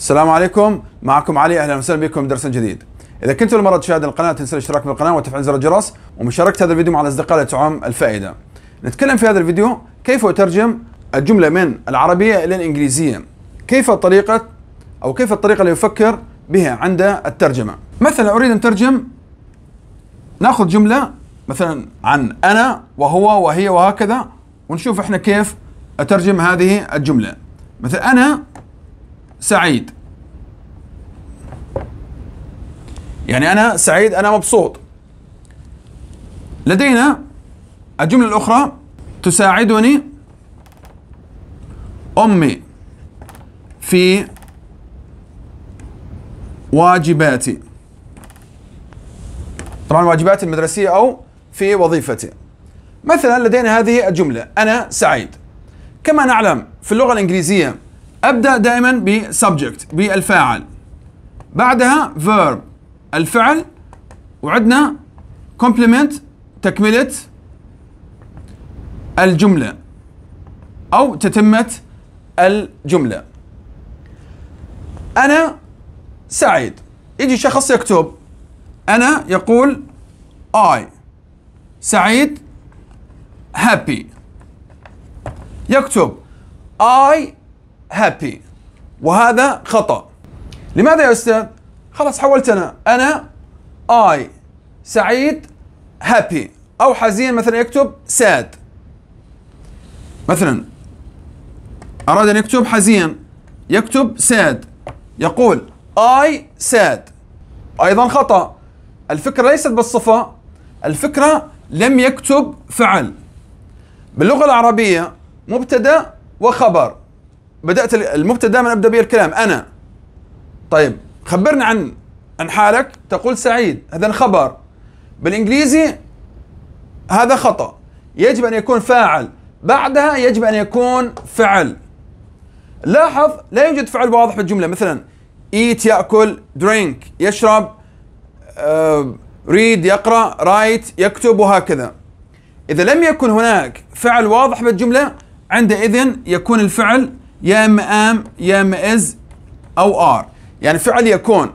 السلام عليكم معكم علي اهلا وسهلا بكم درس جديد اذا كنت المرة تشاهد القناه لا تنسى الاشتراك بالقناه وتفعيل زر الجرس ومشاركه هذا الفيديو مع الاصدقاء لتعم الفائده نتكلم في هذا الفيديو كيف اترجم الجمله من العربيه الى الانجليزيه كيف طريقه او كيف الطريقه اللي يفكر بها عند الترجمه مثلا اريد ان اترجم ناخذ جمله مثلا عن انا وهو وهي وهكذا ونشوف احنا كيف اترجم هذه الجمله مثلا انا سعيد يعني أنا سعيد أنا مبسوط لدينا الجملة الأخرى تساعدني أمي في واجباتي طبعا واجباتي المدرسية أو في وظيفتي مثلا لدينا هذه الجملة أنا سعيد كما نعلم في اللغة الإنجليزية ابدا دائما بسبجكت بالفاعل بعدها فيرب الفعل وعندنا كومبلمنت تكمله الجمله او تتمه الجمله انا سعيد يجي شخص يكتب انا يقول I سعيد happy يكتب I هابي وهذا خطأ لماذا يا أستاذ؟ خلاص حولت أنا أنا آي سعيد هابي أو حزين مثلا يكتب ساد مثلا أراد أن يكتب حزين يكتب ساد يقول I sad أيضا خطأ الفكرة ليست بالصفة الفكرة لم يكتب فعل باللغة العربية مبتدأ وخبر بدات المبتدا دائما ابدا به الكلام انا طيب خبرنا عن عن حالك تقول سعيد هذا خبر بالانجليزي هذا خطا يجب ان يكون فاعل بعدها يجب ان يكون فعل لاحظ لا يوجد فعل واضح بالجمله مثلا ايت ياكل درينك يشرب ريد آه، يقرا رايت يكتب وهكذا اذا لم يكن هناك فعل واضح بالجمله عندئذ يكون الفعل يا اما ام يا اما از او ار يعني فعل يكون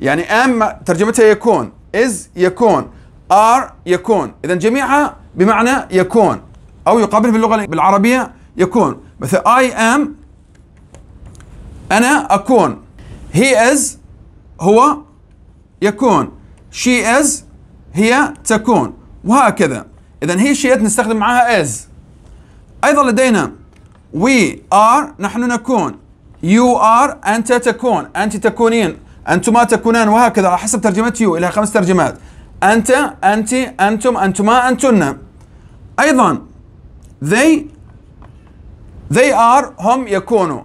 يعني ام ترجمتها يكون از يكون ار يكون اذا جميعها بمعنى يكون او في باللغه بالعربيه يكون مثلا اي ام انا اكون هي از هو يكون شي از هي تكون وهكذا اذا هي شيء نستخدم معها از ايضا لدينا we are نحن نكون you are أنت تكون أنت تكونين أنتما تكونان وهكذا على حسب ترجمة you إلى خمس ترجمات أنت أنت أنتم أنتما أنتن أيضا they they are هم يكونوا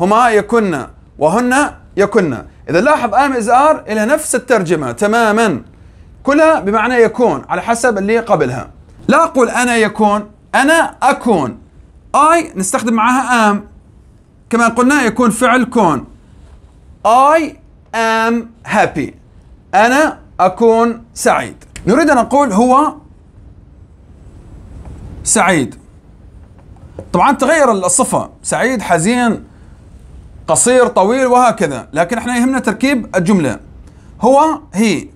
هما يكن وهن يكن إذا لاحظ am is are إلى نفس الترجمة تماما كلها بمعنى يكون على حسب اللي قبلها لا أقول أنا يكون أنا أكون I نستخدم معها am كما قلنا يكون فعل كون I am happy أنا أكون سعيد نريد أن نقول هو سعيد طبعا تغير الصفة سعيد حزين قصير طويل وهكذا لكن احنا يهمنا تركيب الجملة هو هي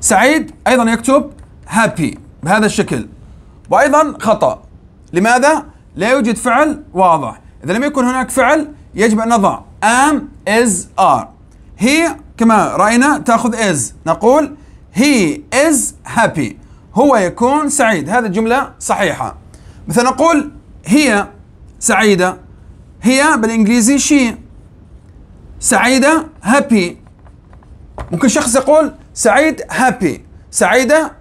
سعيد أيضا يكتب هابي بهذا الشكل وأيضا خطأ لماذا؟ لا يوجد فعل واضح إذا لم يكن هناك فعل يجب أن نضع am is are هي كما رأينا تأخذ is نقول he is happy هو يكون سعيد هذه الجملة صحيحة مثلا نقول هي سعيدة هي بالإنجليزي she سعيدة happy ممكن شخص يقول سعيد happy سعيدة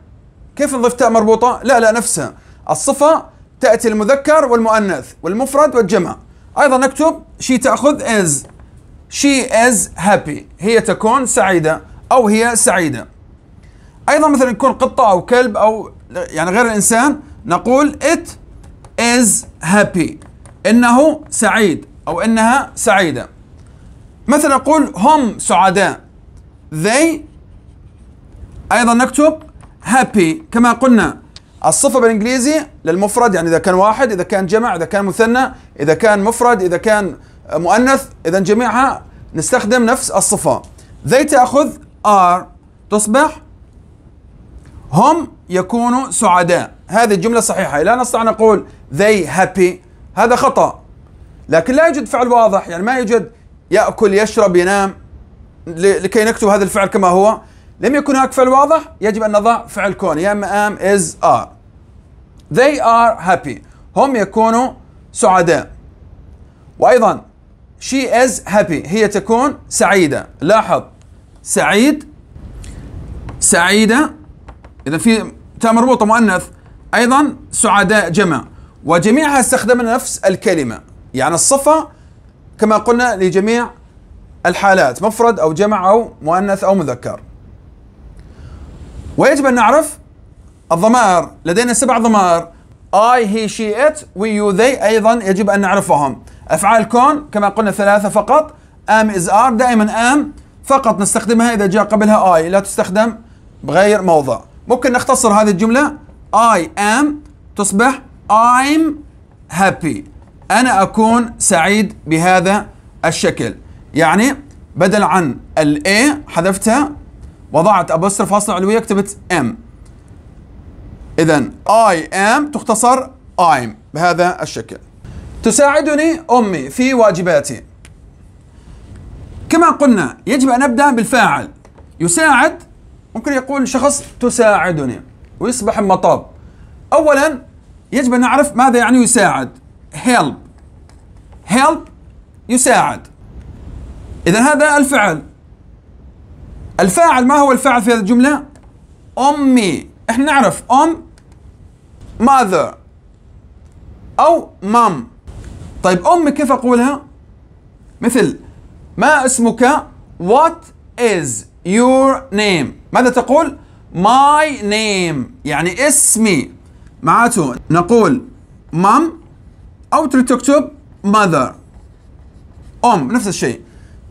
كيف نضيف تاء مربوطة؟ لا لا نفسها الصفة تأتي المذكر والمؤنث والمفرد والجمع أيضا نكتب she تأخذ is she is happy هي تكون سعيدة أو هي سعيدة أيضا مثلا يكون قطة أو كلب أو يعني غير الإنسان نقول it is happy إنه سعيد أو إنها سعيدة مثلا نقول هم سعداء they أيضا نكتب happy كما قلنا الصفة بالانجليزي للمفرد يعني اذا كان واحد اذا كان جمع اذا كان مثنى اذا كان مفرد اذا كان مؤنث اذا جميعها نستخدم نفس الصفة they تأخذ are تصبح هم يكونوا سعداء هذه الجملة صحيحة لا نستطيع أن نقول they happy هذا خطأ لكن لا يوجد فعل واضح يعني ما يوجد يأكل يشرب ينام لكي نكتب هذا الفعل كما هو لم يكن هناك فعل واضح يجب أن نضع فعل كون يا إما ام از ار they are happy هم يكونوا سعداء وأيضا she is happy هي تكون سعيدة لاحظ سعيد سعيدة إذا في تاء مربوطة مؤنث أيضا سعداء جمع وجميعها استخدمنا نفس الكلمة يعني الصفة كما قلنا لجميع الحالات مفرد أو جمع أو مؤنث أو مذكر ويجب أن نعرف الضمائر لدينا سبع ضمائر I, he, she, it, we, you, they أيضا يجب أن نعرفهم أفعال كون كما قلنا ثلاثة فقط am is are دائما am فقط نستخدمها إذا جاء قبلها I لا تستخدم بغير موضع ممكن نختصر هذه الجملة I am تصبح I'm happy أنا أكون سعيد بهذا الشكل يعني بدل عن الـ A حذفتها وضعت أبوستر فاصلة علوية كتبت M إذا I am تختصر I'm بهذا الشكل تساعدني أمي في واجباتي كما قلنا يجب أن أبدأ بالفاعل يساعد ممكن يقول شخص تساعدني ويصبح المطاب أولا يجب أن نعرف ماذا يعني يساعد help help يساعد إذا هذا الفعل الفاعل ما هو الفاعل في هذه الجملة أمي احنا نعرف أم mother أو mom طيب أمي كيف أقولها؟ مثل ما اسمك what is your name ماذا تقول؟ my name يعني اسمي معناته نقول mom أو تريد تكتب mother أم نفس الشيء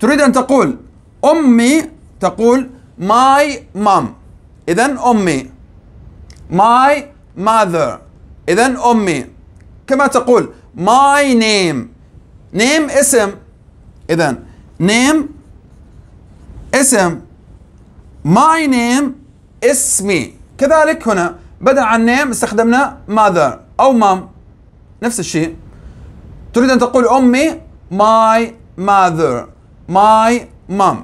تريد أن تقول أمي تقول my mom إذا أمي my mother إذا أمي كما تقول my name name اسم إذا name اسم my name اسمي كذلك هنا بدل عن name استخدمنا mother أو mom نفس الشيء تريد أن تقول أمي my mother my mom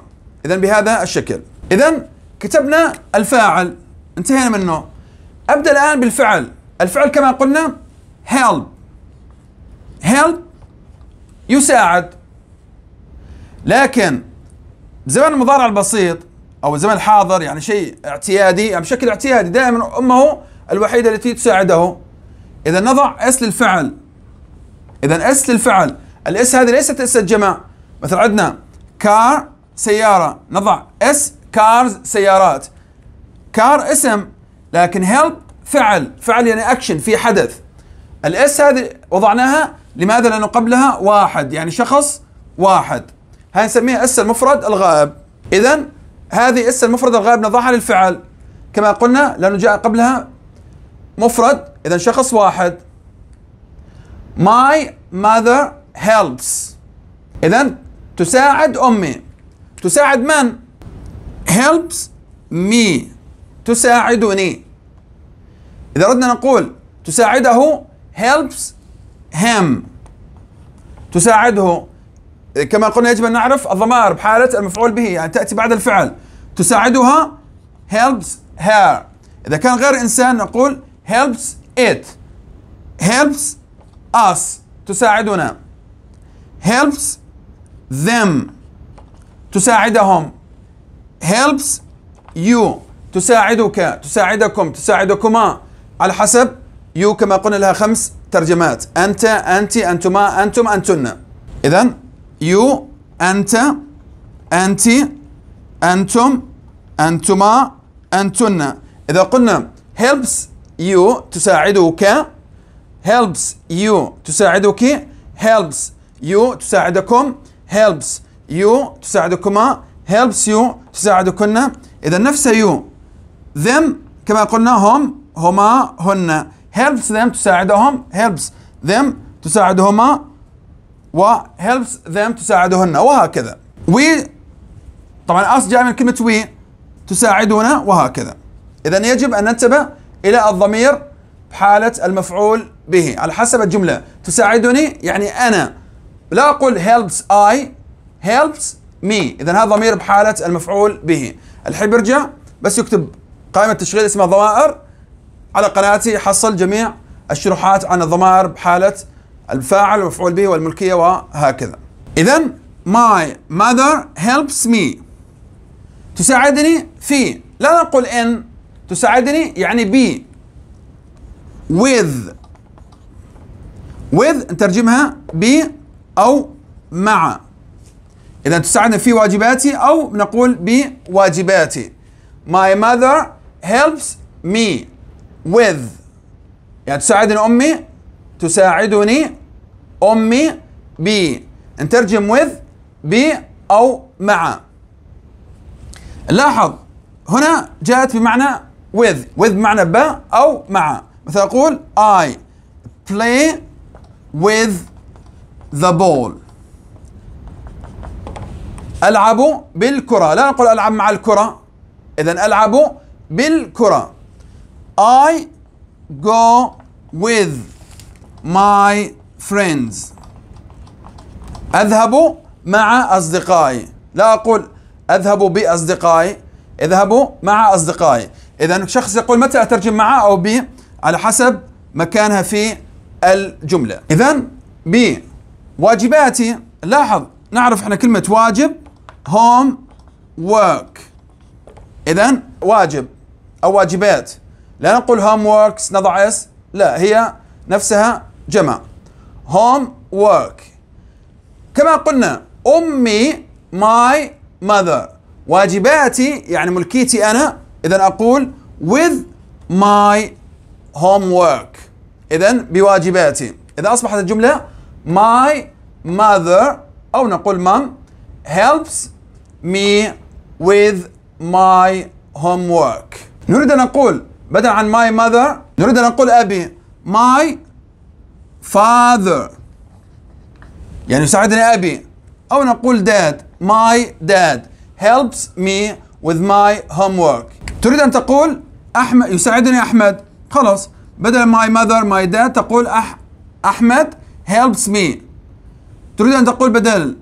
إذا بهذا الشكل إذا كتبنا الفاعل انتهينا منه أبدأ الآن بالفعل الفعل كما قلنا help help يساعد لكن زمن المضارع البسيط أو الزمن الحاضر يعني شيء اعتيادي يعني بشكل اعتيادي دائما أمه الوحيدة التي تساعده إذا نضع اس للفعل إذا اس للفعل الاس هذه ليست اس الجمع مثلا عندنا كار سيارة نضع اس كارز سيارات كار اسم لكن هيلب فعل فعل يعني اكشن في حدث الاس هذه وضعناها لماذا لانه قبلها واحد يعني شخص واحد هاي نسميها اس المفرد الغائب اذا هذه اس المفرد الغائب نضعها للفعل كما قلنا لانه جاء قبلها مفرد اذا شخص واحد my mother helps اذا تساعد امي تساعد من helps me تساعدني إذا أردنا نقول تساعده helps him تساعده كما قلنا يجب أن نعرف الضمائر بحالة المفعول به يعني تأتي بعد الفعل تساعدها helps her إذا كان غير إنسان نقول helps it helps us تساعدنا helps them تساعدهم helps you تساعدك تساعدكم تساعدكما على حسب يو كما قلنا لها خمس ترجمات أنت أنت أنتما أنتم أنتن إذا يو أنت أنت أنتم أنتما أنتن إذا قلنا helps you تساعدك helps you تساعدك helps you تساعدكم helps you تساعدكما helps you تساعدكن إذا نفس you them كما قلنا هم هما هن helps them تساعدهم helps them تساعدهما و helps them تساعدهن وهكذا we طبعا us جاي من كلمة we تساعدنا وهكذا إذا يجب أن ننتبه إلى الضمير بحالة المفعول به على حسب الجملة تساعدني يعني أنا لا أقول helps I helps me إذا هذا ضمير بحالة المفعول به الحين برجع بس يكتب قائمة تشغيل اسمها ضمائر على قناتي حصل جميع الشروحات عن الضمائر بحالة الفاعل والمفعول به والملكية وهكذا إذا my mother helps me تساعدني في لا نقول in تساعدني يعني بي with with نترجمها ب أو مع إذا تساعدني في واجباتي أو نقول بواجباتي My mother helps me with يعني تساعدني امي تساعدني امي ب نترجم with ب او مع لاحظ هنا جاءت بمعنى with with بمعنى ب او مع مثلا اقول I play with the ball العب بالكره لا نقول العب مع الكره اذا العب بالكره I go with my friends أذهب مع أصدقائي لا أقول أذهب بأصدقائي اذهب مع أصدقائي إذا شخص يقول متى أترجم مع أو ب على حسب مكانها في الجملة إذا ب واجباتي لاحظ نعرف احنا كلمة واجب هوم work إذا واجب أو واجبات لا نقول هوم ووركس نضع اس لا هي نفسها جمع هوم وورك كما قلنا امي ماي ماذر واجباتي يعني ملكيتي انا اذا اقول with my homework اذا بواجباتي اذا اصبحت الجمله my mother او نقول mom helps me with my homework نريد ان نقول بدل عن my mother نريد أن نقول أبي my father يعني يساعدني أبي أو نقول dad my dad helps me with my homework تريد أن تقول أحمد يساعدني أحمد خلاص بدل my mother my dad تقول أح أحمد helps me تريد أن تقول بدل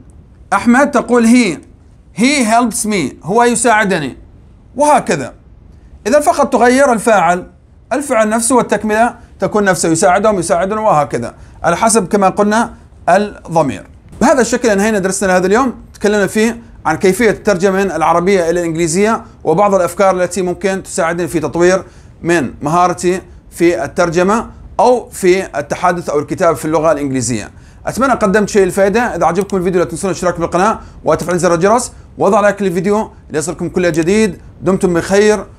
أحمد تقول he he helps me هو يساعدني وهكذا إذا فقط تغير الفاعل الفعل نفسه والتكملة تكون نفسه يساعدهم يساعدون وهكذا على حسب كما قلنا الضمير بهذا الشكل انهينا درسنا هذا اليوم تكلمنا فيه عن كيفية الترجمة من العربية إلى الإنجليزية وبعض الأفكار التي ممكن تساعدني في تطوير من مهارتي في الترجمة أو في التحدث أو الكتابة في اللغة الإنجليزية أتمنى قدمت شيء الفائدة إذا عجبكم الفيديو لا تنسون الاشتراك بالقناة وتفعيل زر الجرس وضع لايك للفيديو ليصلكم كل جديد دمتم بخير